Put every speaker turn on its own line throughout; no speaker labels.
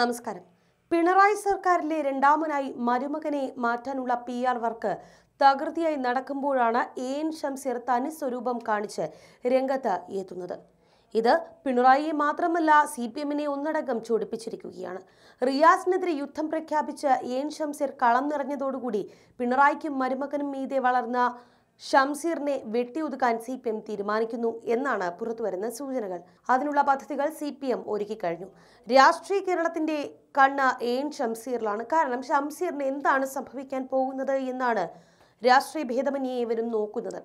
നമസ്കാരം പിണറായി സർക്കാരിലെ രണ്ടാമനായി മരുമകനെ മാറ്റാനുള്ള പി ആർ വർക്ക് തകൃതിയായി നടക്കുമ്പോഴാണ് എ എൻ ഷംസീർ തനി സ്വരൂപം കാണിച്ച് രംഗത്ത് എത്തുന്നത് ഇത് പിണറായിയെ മാത്രമല്ല സി പി എമ്മിനെ ഒന്നടങ്കം ചൂടിപ്പിച്ചിരിക്കുകയാണ് റിയാസിനെതിരെ യുദ്ധം പ്രഖ്യാപിച്ച് എൻ ഷംസീർ കളം നിറഞ്ഞതോടുകൂടി പിണറായിക്കും മരുമകനും മീതെ വളർന്ന ഷംസീറിനെ വെട്ടിയൊതുക്കാൻ സി പി എം തീരുമാനിക്കുന്നു എന്നാണ് പുറത്തുവരുന്ന സൂചനകൾ അതിനുള്ള പദ്ധതികൾ സി പി എം ഒരുക്കിക്കഴിഞ്ഞു രാഷ്ട്രീയ കേരളത്തിന്റെ കണ്ണ ഏൻ ഷംസീറിലാണ് കാരണം ഷംസീറിന് എന്താണ് സംഭവിക്കാൻ പോകുന്നത് എന്നാണ് രാഷ്ട്രീയ ഭേദമന്യേ നോക്കുന്നത്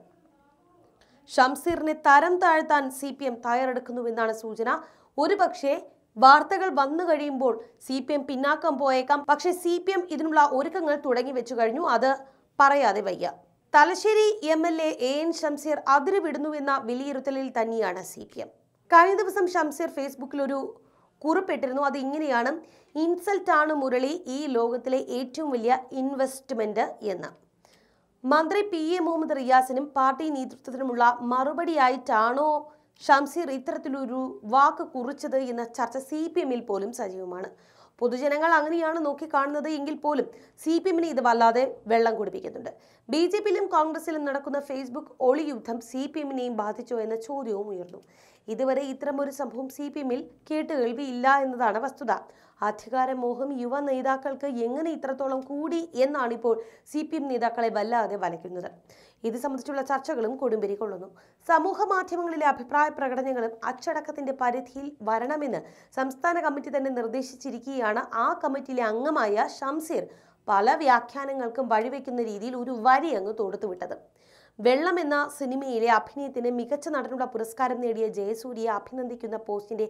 ഷംസീറിനെ തരം താഴ്ത്താൻ സി പി എം തയ്യാറെടുക്കുന്നുവെന്നാണ് സൂചന ഒരുപക്ഷെ വാർത്തകൾ വന്നു കഴിയുമ്പോൾ സി പി എം പിന്നാക്കം പോയേക്കാം പക്ഷേ സി പി എം ഇതിനുള്ള ഒരുക്കങ്ങൾ തുടങ്ങി വെച്ചു കഴിഞ്ഞു അത് പറയാതെ വയ്യ Thalassery M L A A N Shamseer അതിരുവിടുന്നുവെന്ന വിലയിരുത്തലിൽ തന്നെയാണ് സി പി എം കഴിഞ്ഞ ദിവസം ഷംസീർ ഫേസ്ബുക്കിൽ ഒരു കുറിപ്പിട്ടിരുന്നു അത് ഇങ്ങനെയാണ് ഇൻസൾട്ടാണ് മുരളി ഈ ലോകത്തിലെ ഏറ്റവും വലിയ ഇൻവെസ്റ്റ്മെന്റ് എന്ന് മന്ത്രി പി എ മുഹമ്മദ് റിയാസിനും പാർട്ടി നേതൃത്വത്തിനുമുള്ള മറുപടിയായിട്ടാണോ ഷംസീർ ഇത്തരത്തിലൊരു വാക്ക് കുറിച്ചത് എന്ന ചർച്ച സി പി എമ്മിൽ പോലും സജീവമാണ് പൊതുജനങ്ങൾ അങ്ങനെയാണ് നോക്കിക്കാണുന്നത് എങ്കിൽ പോലും സി പി എമ്മിന് ഇത് വല്ലാതെ വെള്ളം കുടിപ്പിക്കുന്നുണ്ട് ബി ജെ പിയിലും കോൺഗ്രസിലും നടക്കുന്ന ഫേസ്ബുക്ക് ഒളി യുദ്ധം സി പി എമ്മിനെയും ബാധിച്ചോ എന്ന ചോദ്യവും ഉയർന്നു ഇതുവരെ ഇത്തരമൊരു സംഭവം സി പി എമ്മിൽ കേട്ടുകേൾവിയില്ല എന്നതാണ് വസ്തുത അധികാരമോഹം യുവ നേതാക്കൾക്ക് എങ്ങനെ ഇത്രത്തോളം കൂടി എന്നാണ് ഇപ്പോൾ സി പി എം നേതാക്കളെ വല്ലാതെ വലയ്ക്കുന്നത് ഇത് സംബന്ധിച്ചുള്ള ചർച്ചകളും കൊടുമ്പിരി കൊള്ളുന്നു സമൂഹ മാധ്യമങ്ങളിലെ അഭിപ്രായ പ്രകടനങ്ങളും അച്ചടക്കത്തിന്റെ പരിധിയിൽ വരണമെന്ന് സംസ്ഥാന കമ്മിറ്റി തന്നെ നിർദ്ദേശിച്ചിരിക്കുകയാണ് ആ കമ്മിറ്റിയിലെ അംഗമായ ഷംസീർ പല വ്യാഖ്യാനങ്ങൾക്കും വഴിവെക്കുന്ന രീതിയിൽ ഒരു വരി അങ്ങ് തൊടുത്തുവിട്ടത് വെള്ളം എന്ന സിനിമയിലെ അഭിനയത്തിന് മികച്ച നടനുള്ള പുരസ്കാരം നേടിയ ജയസൂര്യയെ അഭിനന്ദിക്കുന്ന പോസ്റ്റിന്റെ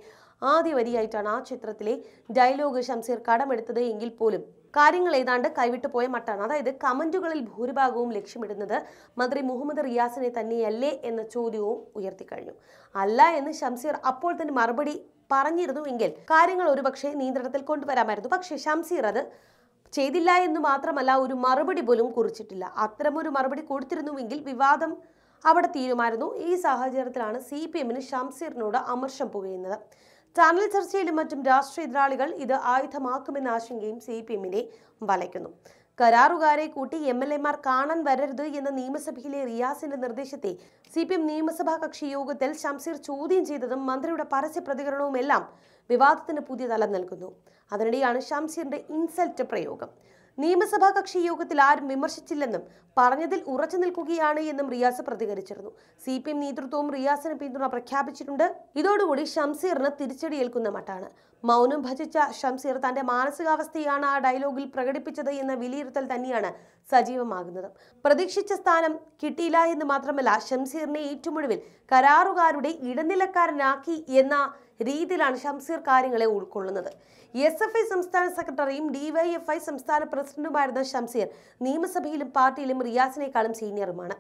ആദ്യ വരിയായിട്ടാണ് ആ ചിത്രത്തിലെ ഡയലോഗ് ഷംസീർ കടമെടുത്തത് എങ്കിൽ പോലും കാര്യങ്ങൾ ഏതാണ്ട് കൈവിട്ടു പോയ മട്ടാണ് അതായത് കമന്റുകളിൽ ഭൂരിഭാഗവും ലക്ഷ്യമിടുന്നത് മന്ത്രി മുഹമ്മദ് റിയാസിനെ തന്നെയല്ലേ എന്ന ചോദ്യവും ഉയർത്തിക്കഴിഞ്ഞു അല്ല എന്ന് ഷംസീർ അപ്പോൾ തന്നെ മറുപടി പറഞ്ഞിരുന്നുവെങ്കിൽ കാര്യങ്ങൾ ഒരുപക്ഷെ നിയന്ത്രണത്തിൽ കൊണ്ടുവരാമായിരുന്നു പക്ഷേ ഷംസീർ അത് ചെയ്തില്ല എന്ന് മാത്രമല്ല ഒരു മറുപടി പോലും കുറിച്ചിട്ടില്ല അത്തരമൊരു മറുപടി കൊടുത്തിരുന്നുവെങ്കിൽ വിവാദം അവിടെ തീരുമായിരുന്നു ഈ സാഹചര്യത്തിലാണ് സി പി എമ്മിന് ഷംസീറിനോട് അമർഷം പുകയുന്നത് ചാനൽ ചർച്ചയിലും മറ്റും രാഷ്ട്രീയ എതിരാളികൾ ഇത് ആയുധമാക്കുമെന്ന ആശങ്കയും സി പി എമ്മിനെ വലയ്ക്കുന്നു കരാറുകാരെ കൂട്ടി എം എൽ എമാർ കാണാൻ വരരുത് എന്ന നിയമസഭയിലെ റിയാസിന്റെ നിർദ്ദേശത്തെ സി പി എം നിയമസഭാ കക്ഷി യോഗത്തിൽ ഷംസീർ ചോദ്യം ചെയ്തതും മന്ത്രിയുടെ പരസ്യ പ്രതികരണവുമെല്ലാം വിവാദത്തിന് പുതിയ തലം നൽകുന്നു അതിനിടെയാണ് ഷംസീറിന്റെ ഇൻസൾട്ട് പ്രയോഗം നിയമസഭാ കക്ഷി യോഗത്തിൽ ആരും വിമർശിച്ചില്ലെന്നും പറഞ്ഞതിൽ ഉറച്ചു നിൽക്കുകയാണ് എന്നും റിയാസ് പ്രതികരിച്ചിരുന്നു സി പി എം നേതൃത്വവും റിയാസിന് പിന്തുണ പ്രഖ്യാപിച്ചിട്ടുണ്ട് ഇതോടുകൂടി ഷംസീറിന് തിരിച്ചടിയേൽക്കുന്ന മട്ടാണ് മൗനം ഭജിച്ച ഷംസീർ തന്റെ മാനസികാവസ്ഥയാണ് ആ ഡയലോഗിൽ പ്രകടിപ്പിച്ചത് എന്ന വിലയിരുത്തൽ തന്നെയാണ് സജീവമാകുന്നത് പ്രതീക്ഷിച്ച സ്ഥാനം കിട്ടിയില്ല എന്ന് മാത്രമല്ല ഷംസീറിനെ ഏറ്റുമുഴുവിൽ കരാറുകാരുടെ ഇടനിലക്കാരനാക്കി എന്ന രീതിയിലാണ് ഷംസീർ കാര്യങ്ങളെ ഉൾക്കൊള്ളുന്നത് എസ് എഫ് ഐ സംസ്ഥാന സെക്രട്ടറിയും ഡിവൈഎഫ്ഐ സംസ്ഥാന പ്രസിഡന്റുമായിരുന്ന ഷംസീർ നിയമസഭയിലും പാർട്ടിയിലും റിയാസിനേക്കാളും സീനിയറുമാണ്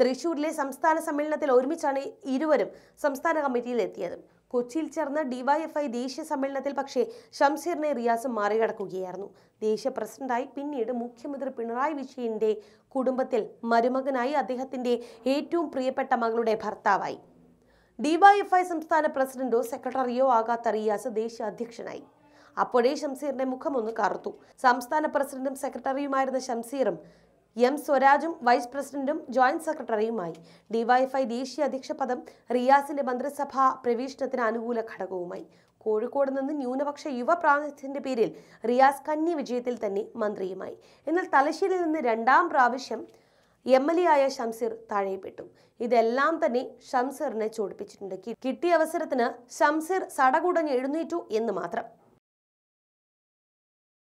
തൃശൂരിലെ സംസ്ഥാന സമ്മേളനത്തിൽ ഒരുമിച്ചാണ് ഇരുവരും സംസ്ഥാന കമ്മിറ്റിയിലെത്തിയത് കൊച്ചിയിൽ ചേർന്ന ഡിവൈഎഫ്ഐ ദേശീയ സമ്മേളനത്തിൽ പക്ഷേ ഷംസീറിനെ റിയാസ് മറികടക്കുകയായിരുന്നു ദേശീയ പ്രസിഡന്റായി പിന്നീട് മുഖ്യമന്ത്രി പിണറായി വിജയന്റെ കുടുംബത്തിൽ മരുമകനായി അദ്ദേഹത്തിന്റെ ഏറ്റവും പ്രിയപ്പെട്ട മകളുടെ ഭർത്താവായി ഡിവൈഎഫ്ഐ സംസ്ഥാന പ്രസിഡന്റോ സെക്രട്ടറിയോ ആകാത്ത റിയാസ് ദേശീയ അധ്യക്ഷനായി അപ്പോഴേ ഷംസീറിന്റെ മുഖമൊന്ന് കറുത്തു സംസ്ഥാന പ്രസിഡന്റും സെക്രട്ടറിയുമായിരുന്ന ഷംസീറും എം സ്വരാജും വൈസ് പ്രസിഡന്റും ജോയിന്റ് സെക്രട്ടറിയുമായി ഡിവൈഎഫ്ഐ ദേശീയ അധ്യക്ഷ പദം റിയാസിന്റെ മന്ത്രിസഭാ പ്രവേശനത്തിന് അനുകൂല ഘടകവുമായി കോഴിക്കോട് നിന്ന് ന്യൂനപക്ഷ യുവ പ്രാതിനിധ്യത്തിന്റെ പേരിൽ റിയാസ് കന്നി വിജയത്തിൽ തന്നെ മന്ത്രിയുമായി എന്നാൽ തലശ്ശേരിയിൽ നിന്ന് രണ്ടാം പ്രാവശ്യം എം എൽ എ ആയ ഷംസീർ താഴെപ്പെട്ടു ഇതെല്ലാം തന്നെ ഷംസീറിനെ ചോടിപ്പിച്ചിട്ടുണ്ട് കിട്ടിയ അവസരത്തിന് ഷംസീർ സടകുടഞ്ഞ് എഴുന്നേറ്റു എന്ന് മാത്രം